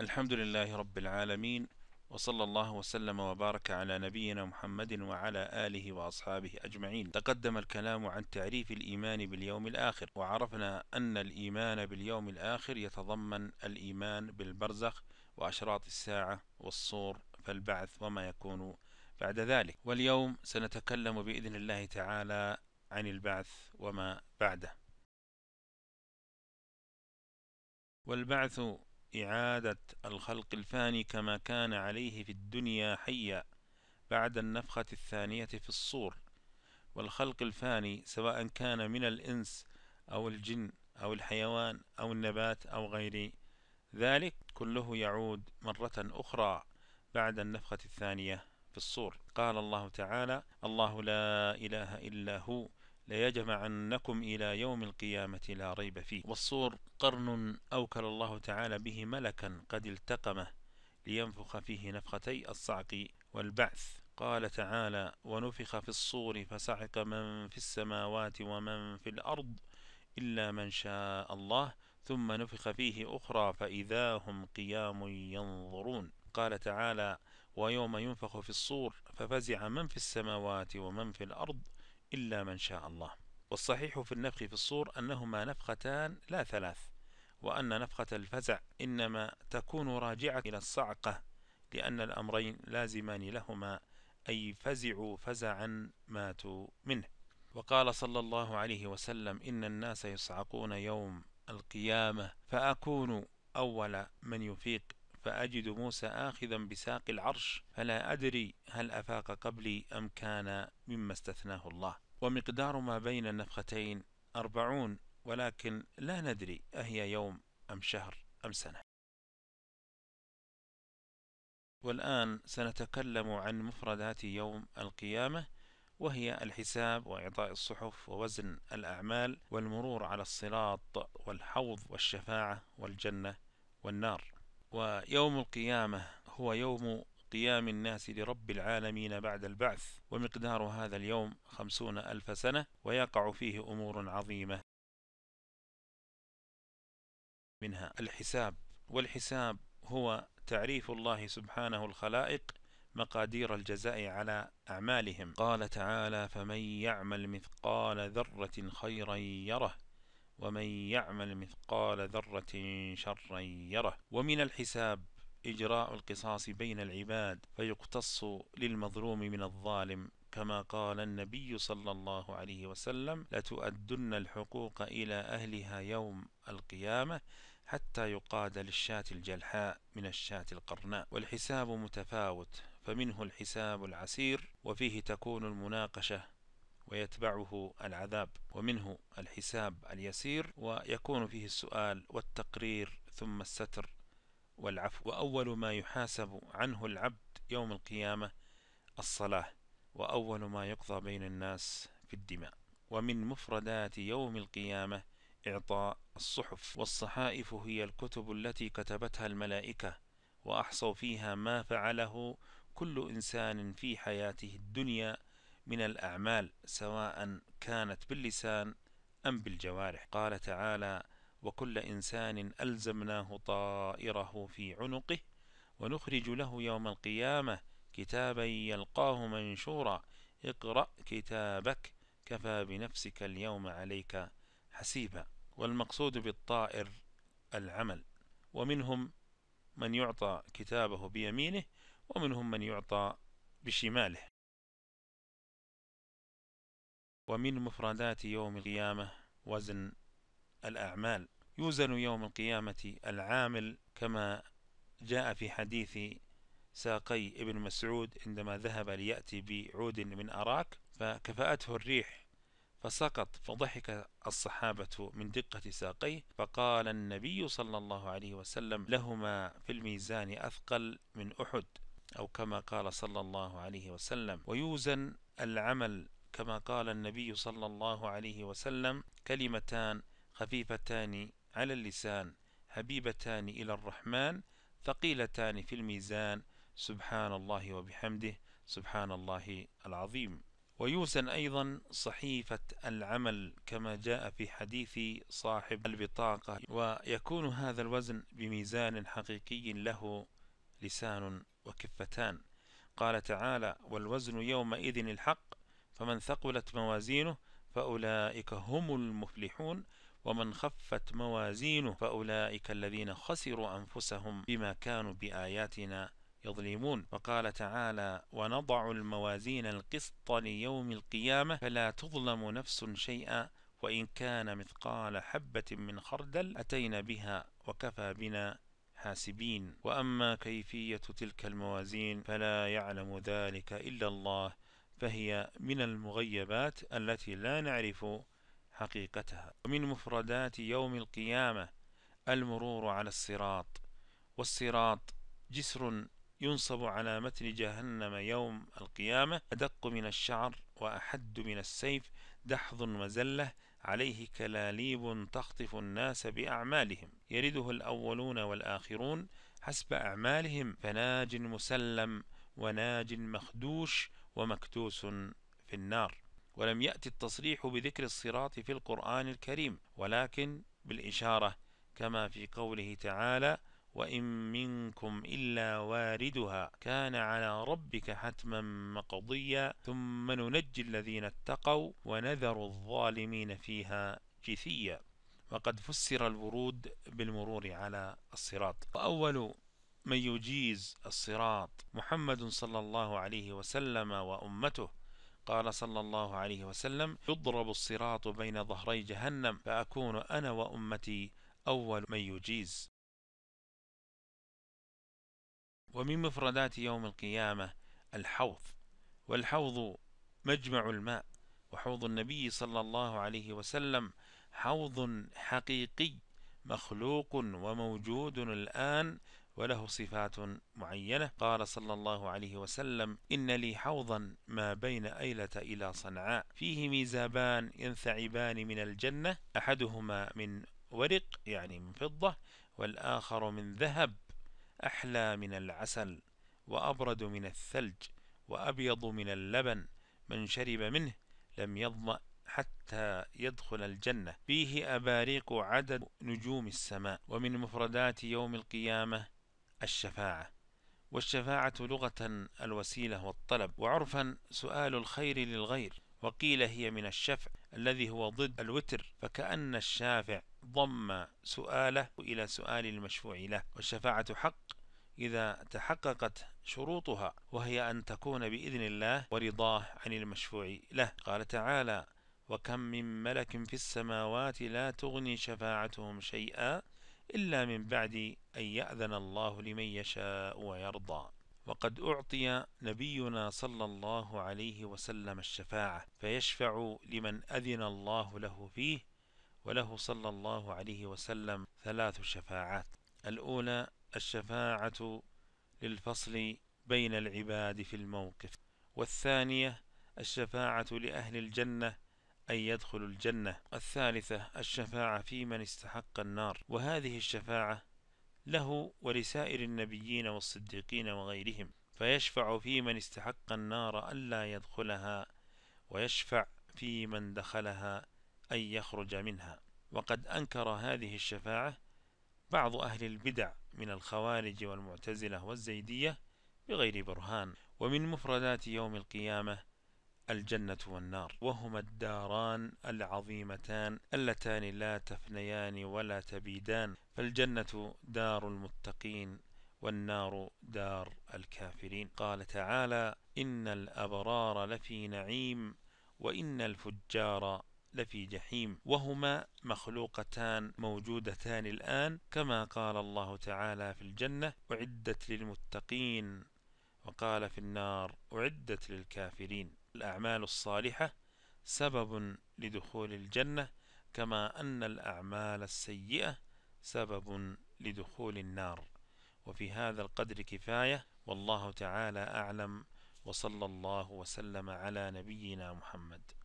الحمد لله رب العالمين وصلى الله وسلم وبارك على نبينا محمد وعلى آله وأصحابه أجمعين تقدم الكلام عن تعريف الإيمان باليوم الآخر وعرفنا أن الإيمان باليوم الآخر يتضمن الإيمان بالبرزخ وأشراط الساعة والصور فالبعث وما يكون بعد ذلك واليوم سنتكلم بإذن الله تعالى عن البعث وما بعده والبعث إعادة الخلق الفاني كما كان عليه في الدنيا حيا بعد النفخة الثانية في الصور والخلق الفاني سواء كان من الإنس أو الجن أو الحيوان أو النبات أو غير ذلك كله يعود مرة أخرى بعد النفخة الثانية في الصور قال الله تعالى الله لا إله إلا هو ليجمعنكم إلى يوم القيامة لا ريب فيه والصور قرن أوكل الله تعالى به ملكا قد التقمه لينفخ فيه نفختي الصعق والبعث قال تعالى ونفخ في الصور فصعق من في السماوات ومن في الأرض إلا من شاء الله ثم نفخ فيه أخرى فإذا هم قيام ينظرون قال تعالى ويوم ينفخ في الصور ففزع من في السماوات ومن في الأرض إلا من شاء الله والصحيح في النفخ في الصور أنهما نفختان لا ثلاث وأن نفخة الفزع إنما تكون راجعة إلى الصعقة لأن الأمرين لازمان لهما أي فزعوا فزعا ماتوا منه وقال صلى الله عليه وسلم إن الناس يصعقون يوم القيامة فأكون أول من يفيق فأجد موسى آخذا بساق العرش فلا أدري هل أفاق قبلي أم كان مما استثناه الله ومقدار ما بين النفختين أربعون ولكن لا ندري أهي يوم أم شهر أم سنة والآن سنتكلم عن مفردات يوم القيامة وهي الحساب وإعطاء الصحف ووزن الأعمال والمرور على الصراط والحوض والشفاعة والجنة والنار ويوم القيامة هو يوم قيام الناس لرب العالمين بعد البعث ومقدار هذا اليوم خمسون ألف سنة ويقع فيه أمور عظيمة منها الحساب والحساب هو تعريف الله سبحانه الخلائق مقادير الجزاء على أعمالهم قال تعالى فمن يعمل مثقال ذرة خيرا يره ومن يعمل مثقال ذرة شرا يره ومن الحساب إجراء القصاص بين العباد فيقتص للمظلوم من الظالم كما قال النبي صلى الله عليه وسلم لتؤدن الحقوق إلى أهلها يوم القيامة حتى يقاد للشاة الجلحاء من الشاة القرناء والحساب متفاوت فمنه الحساب العسير وفيه تكون المناقشة ويتبعه العذاب ومنه الحساب اليسير ويكون فيه السؤال والتقرير ثم الستر والعفو وأول ما يحاسب عنه العبد يوم القيامة الصلاة وأول ما يقضى بين الناس في الدماء ومن مفردات يوم القيامة إعطاء الصحف والصحائف هي الكتب التي كتبتها الملائكة وأحصوا فيها ما فعله كل إنسان في حياته الدنيا من الأعمال سواء كانت باللسان أم بالجوارح قال تعالى وكل إنسان ألزمناه طائره في عنقه ونخرج له يوم القيامة كتابا يلقاه منشورا اقرأ كتابك كفى بنفسك اليوم عليك حسيبا والمقصود بالطائر العمل ومنهم من يعطى كتابه بيمينه ومنهم من يعطى بشماله ومن مفردات يوم القيامة وزن الأعمال يوزن يوم القيامة العامل كما جاء في حديث ساقي ابن مسعود عندما ذهب ليأتي بعود من أراك فكفأته الريح فسقط فضحك الصحابة من دقة ساقيه فقال النبي صلى الله عليه وسلم لهما في الميزان أثقل من أحد أو كما قال صلى الله عليه وسلم ويوزن العمل كما قال النبي صلى الله عليه وسلم كلمتان خفيفتان على اللسان حبيبتان إلى الرحمن ثقيلتان في الميزان سبحان الله وبحمده سبحان الله العظيم ويوسن أيضا صحيفة العمل كما جاء في حديث صاحب البطاقة ويكون هذا الوزن بميزان حقيقي له لسان وكفتان قال تعالى والوزن يومئذ الحق فمن ثقلت موازينه فأولئك هم المفلحون ومن خفت موازينه فأولئك الذين خسروا أنفسهم بما كانوا بآياتنا يظلمون وقال تعالى ونضع الموازين القسط ليوم القيامة فلا تظلم نفس شيئا وإن كان مثقال حبة من خردل أتينا بها وكفى بنا حاسبين وأما كيفية تلك الموازين فلا يعلم ذلك إلا الله فهي من المغيبات التي لا نعرف حقيقتها ومن مفردات يوم القيامة المرور على الصراط والصراط جسر ينصب على متن جهنم يوم القيامة أدق من الشعر وأحد من السيف دحض مزلة عليه كلاليب تخطف الناس بأعمالهم يرده الأولون والآخرون حسب أعمالهم فناج مسلم وناج مخدوش ومكتوس في النار ولم يأتي التصريح بذكر الصراط في القرآن الكريم ولكن بالإشارة كما في قوله تعالى وإن منكم إلا واردها كان على ربك حتما مقضيا ثم ننجي الذين اتقوا ونذر الظالمين فيها جثيا وقد فسر الورود بالمرور على الصراط وأول من يجيز الصراط محمد صلى الله عليه وسلم وأمته قال صلى الله عليه وسلم يضرب الصراط بين ظهري جهنم فأكون أنا وأمتي أول من يجيز ومن مفردات يوم القيامة الحوض والحوض مجمع الماء وحوض النبي صلى الله عليه وسلم حوض حقيقي مخلوق وموجود الآن وله صفات معينة قال صلى الله عليه وسلم إن لي حوضا ما بين أيلة إلى صنعاء فيه ميزابان ينثعبان من الجنة أحدهما من ورق يعني من فضة والآخر من ذهب أحلى من العسل وأبرد من الثلج وأبيض من اللبن من شرب منه لم يظمأ حتى يدخل الجنة فيه أباريق عدد نجوم السماء ومن مفردات يوم القيامة الشفاعة والشفاعة لغة الوسيلة والطلب وعرفا سؤال الخير للغير وقيل هي من الشفع الذي هو ضد الوتر فكأن الشافع ضم سؤاله إلى سؤال المشفوع له والشفاعة حق إذا تحققت شروطها وهي أن تكون بإذن الله ورضاه عن المشفوع له قال تعالى وكم من ملك في السماوات لا تغني شفاعتهم شيئا إلا من بعد أن يأذن الله لمن يشاء ويرضى وقد أعطي نبينا صلى الله عليه وسلم الشفاعة فيشفع لمن أذن الله له فيه وله صلى الله عليه وسلم ثلاث شفاعات الأولى الشفاعة للفصل بين العباد في الموقف والثانية الشفاعة لأهل الجنة أن يدخل الجنة الثالثة الشفاعة في من استحق النار وهذه الشفاعة له ولسائر النبيين والصديقين وغيرهم فيشفع في من استحق النار ألا يدخلها ويشفع في من دخلها أن يخرج منها وقد أنكر هذه الشفاعة بعض أهل البدع من الخوارج والمعتزلة والزيدية بغير برهان ومن مفردات يوم القيامة الجنة والنار وهما الداران العظيمتان اللتان لا تفنيان ولا تبيدان فالجنة دار المتقين والنار دار الكافرين قال تعالى إن الأبرار لفي نعيم وإن الفجار لفي جحيم وهما مخلوقتان موجودتان الآن كما قال الله تعالى في الجنة أعدت للمتقين وقال في النار أعدت للكافرين الأعمال الصالحة سبب لدخول الجنة كما أن الأعمال السيئة سبب لدخول النار وفي هذا القدر كفاية والله تعالى أعلم وصلى الله وسلم على نبينا محمد